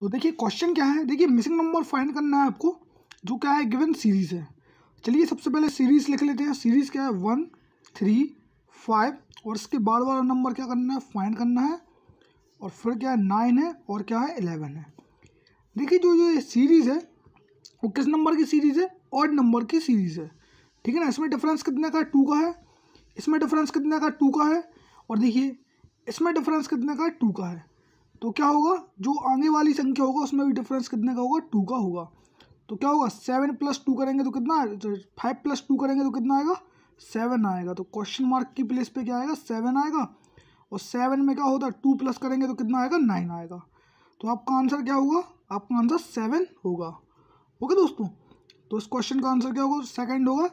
तो देखिए क्वेश्चन क्या है देखिए मिसिंग नंबर फाइंड करना है आपको जो क्या है गिवन सीरीज़ है चलिए सबसे पहले सीरीज़ लिख लेते हैं सीरीज़ क्या है वन थ्री फाइव और इसके बार बार नंबर क्या करना है फाइंड करना है और फिर क्या है नाइन है और क्या है एलेवन है देखिए जो ये सीरीज़ है वो किस नंबर की सीरीज़ है ऑड नंबर की सीरीज़ है ठीक है ना इसमें डिफरेंस कितने का टू का है इसमें डिफरेंस कितने का टू का है और देखिए इसमें डिफरेंस कितने का टू का है तो क्या होगा जो आगे वाली संख्या होगा उसमें भी डिफरेंस कितने का होगा टू का होगा तो क्या होगा सेवन प्लस टू करेंगे तो कितना फाइव प्लस टू करेंगे तो कितना आएगा सेवन तो आएगा तो क्वेश्चन मार्क की प्लेस पे क्या आएगा सेवन आएगा और सेवन में क्या होता है टू प्लस करेंगे तो कितना आएगा नाइन आएगा तो आपका आंसर क्या होगा आपका आंसर सेवन होगा ओके दोस्तों तो इस क्वेश्चन का आंसर क्या होगा सेकेंड होगा